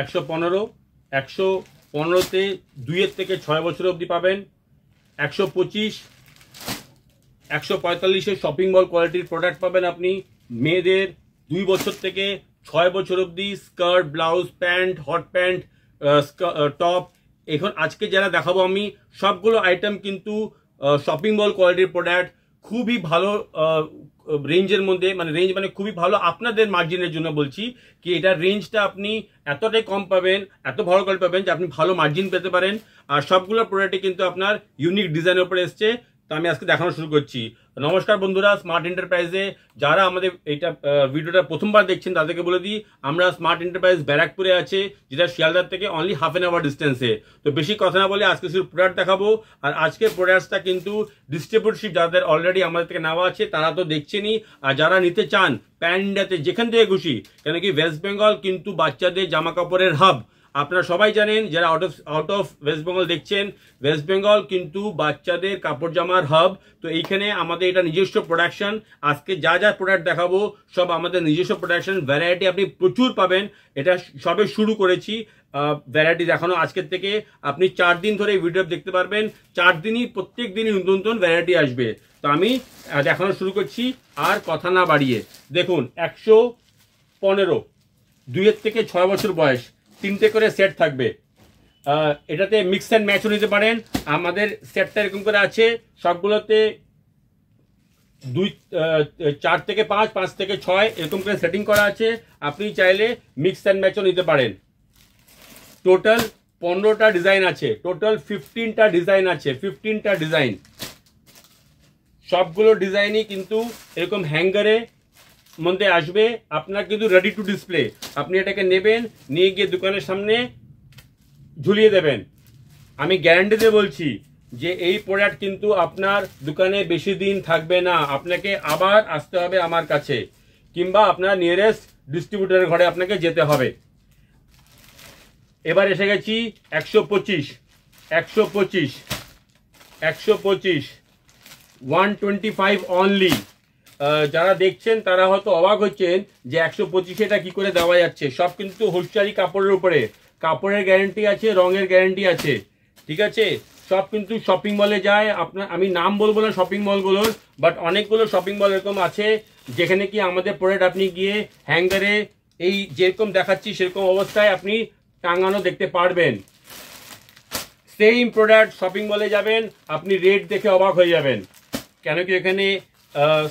একশো পনেরো একশো পনেরোতে দুইয়ের থেকে ছয় বছর অবধি পাবেন একশো পঁচিশ একশো পঁয়তাল্লিশের শপিং মল কোয়ালিটির প্রোডাক্ট পাবেন আপনি মেয়েদের দুই বছর থেকে ছয় বছর অবধি skirt blouse pant hot pant top এখন আজকে যারা দেখাবো আমি সবগুলো আইটেম কিন্তু শপিং মল কোয়ালিটির প্রোডাক্ট খুবই ভালো রেঞ্জের মধ্যে মানে রেঞ্জ মানে খুবই ভালো আপনাদের মার্জিনের জন্য বলছি কি এটা রেঞ্জটা আপনি এতটাই কম পাবেন এত ভালো করে পাবেন যে আপনি ভালো মার্জিন পেতে পারেন আর সবগুলো প্রোডাক্টে কিন্তু আপনার ইউনিক ডিজাইনের উপরে এসছে তা আমি আজকে দেখানো শুরু করছি নমস্কার বন্ধুরা স্মার্ট এন্টারপ্রাইজে যারা আমাদের এটা ভিডিওটা প্রথমবার দেখছেন তাদেরকে বলে দিই আমরা স্মার্ট এন্টারপ্রাইজ ব্যারাকপুরে আছে যেটা শিয়ালদার থেকে অনলি হাফ অ্যান আওয়ার ডিস্টেন্সে তো বেশি কথা না বলে আজকে শুধু প্রোডাক্ট দেখাবো আর আজকের প্রোডাক্টসটা কিন্তু ডিস্ট্রিবিউটরশিপ যাদের অলরেডি আমাদের থেকে নেওয়া আছে তারা তো দেখছেনই আর যারা নিতে চান প্যান ইন্ডিয়াতে যেখান থেকে খুশি কেন কি ওয়েস্ট বেঙ্গল কিন্তু বাচ্চাদের জামা কাপড়ের হাব আপনারা সবাই জানেন যারা out of out of West Bengal দেখছেন ওয়েস্ট বেঙ্গল কিন্তু বাচ্চাদের কাপড় জামার হাব তো এইখানে আমাদের এটা নিজস্ব প্রোডাকশন আজকে যা যা প্রোডাক্ট দেখাবো সব আমাদের নিজস্ব প্রোডাকশন ভ্যারাইটি আপনি প্রচুর পাবেন এটা সবে শুরু করেছি ভ্যারাইটি দেখানো আজকের থেকে আপনি চার দিন ধরে এই ভিডিও দেখতে পারবেন চার দিনই প্রত্যেক দিনই নতুন নতুন ভ্যারাইটি আসবে তো আমি দেখানো শুরু করছি আর কথা না বাড়িয়ে দেখুন একশো পনেরো দুইয়ের থেকে ছয় বছর বয়স তিনটে করে সেট থাকবে এটাতে মিক্স অ্যান্ড ম্যাচও নিতে পারেন আমাদের সেটটা এরকম করে আছে সবগুলোতে দুই চার থেকে পাঁচ পাঁচ থেকে ছয় এরকম করে সেটিং করা আছে আপনি চাইলে মিক্স অ্যান্ড ম্যাচও নিতে পারেন টোটাল পনেরোটা ডিজাইন আছে টোটাল ফিফটিনটা ডিজাইন আছে ফিফটিনটা ডিজাইন সবগুলো ডিজাইনই কিন্তু এরকম হ্যাঙ্গারে মধ্যে আসবে আপনার কিন্তু রেডি টু ডিসপ্লে আপনি এটাকে নেবেন নিয়ে গিয়ে দোকানের সামনে ঝুলিয়ে দেবেন আমি গ্যারান্টি দিয়ে বলছি যে এই প্রোডাক্ট কিন্তু আপনার দোকানে বেশি দিন থাকবে না আপনাকে আবার আসতে হবে আমার কাছে কিংবা আপনার নিয়ারেস্ট ডিস্ট্রিবিউটারের ঘরে আপনাকে যেতে হবে এবার এসে গেছি একশো পঁচিশ একশো পঁচিশ একশো পঁচিশ ওয়ান টোয়েন্টি ফাইভ অনলি যারা দেখছেন তারা হয়তো অবাক হচ্ছেন যে একশো পঁচিশেটা কি করে দেওয়া যাচ্ছে সব কিন্তু হোলচারি কাপড়ের উপরে কাপড়ের গ্যারেন্টি আছে রঙের গ্যারেন্টি আছে ঠিক আছে সব কিন্তু শপিং মলে যায় আপনার আমি নাম বলবো না শপিং মলগুলোর বাট অনেকগুলো শপিং মল এরকম আছে যেখানে কি আমাদের প্রোডাক্ট আপনি গিয়ে হ্যাঙ্গারে এই যেরকম দেখাচ্ছি সেরকম অবস্থায় আপনি টাঙানো দেখতে পারবেন সেম প্রোডাক্ট শপিং মলে যাবেন আপনি রেট দেখে অবাক হয়ে যাবেন কেন কি এখানে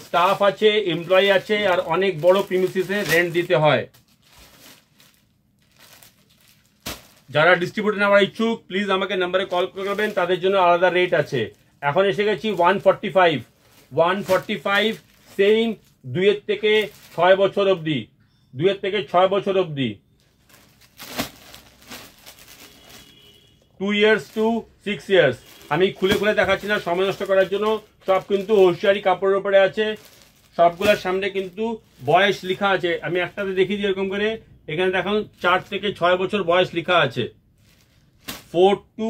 স্টাফ আছে এমপ্লয়ি আছে আর অনেক বড় প্রিমিসিসে রেন্ট দিতে হয় যারা ডিস্ট্রিবিউটর নেওয়ার ইচ্ছুক প্লিজ আমাকে নাম্বারে কল করবেন তাদের জন্য আলাদা রেট আছে এখন এসে গেছি one forty five one forty five same দুইয়ের থেকে ছয় বছর অবধি দুইয়ের থেকে ছয় বছর অবধি two years to six years আমি খুলে খুলে দেখাচ্ছি না সময় নষ্ট করার জন্য সব কিন্তু হুঁশিয়ারি কাপড়ের উপরে আছে সবগুলোর সামনে কিন্তু বয়স লেখা আছে আমি একটাতে দেখি দিই এরকম করে এখানে দেখুন চার থেকে ছয় বছর বয়স লেখা আছে ফোর টু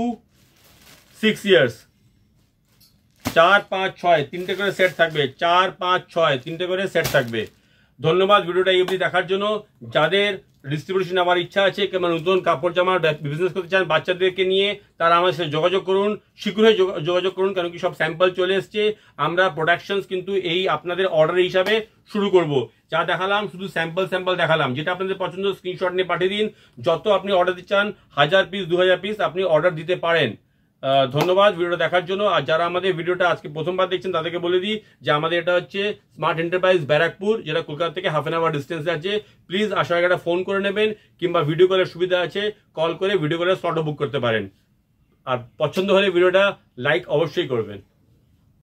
সিক্স ইয়ার্স চার পাঁচ ছয় তিনটে করে সেট থাকবে চার পাঁচ ছয় তিনটে করে সেট থাকবে ধন্যবাদ ভিডিওটা এই অবধি দেখার জন্য যাদের ডিস্ট্রিবিউশন আমার ইচ্ছা আছে কেমন মানে নতুন কাপড় জামার বিজনেস করতে চান বাচ্চাদেরকে নিয়ে তারা আমার সাথে যোগাযোগ করুন শীঘ্রই যোগাযোগ করুন কেন কি সব স্যাম্পল চলে এসছে আমরা প্রোডাকশনস কিন্তু এই আপনাদের অর্ডার হিসাবে শুরু করব যা দেখালাম শুধু স্যাম্পল স্যাম্পল দেখালাম যেটা আপনাদের পছন্দ স্ক্রিনশট নিয়ে পাঠিয়ে দিন যত আপনি অর্ডার দিতে চান হাজার পিস দু পিস আপনি অর্ডার দিতে পারেন ধন্যবাদ ভিডিও দেখার জন্য আর যারা আমাদের ভিডিওটা আজকে প্রথমবার দেখছেন তাদেরকে বলে দিই যে আমাদের এটা হচ্ছে স্মার্ট এন্টারপ্রাইজ ব্যারাকপুর যেটা কলকাতা থেকে হাফ অ্যান আওয়ার ডিস্টেন্সে আছে প্লিজ আসার আগে ফোন করে নেবেন কিংবা ভিডিও কলের সুবিধা আছে কল করে ভিডিও কলের স্লটও বুক করতে পারেন আর পছন্দ হলে ভিডিওটা লাইক অবশ্যই করবেন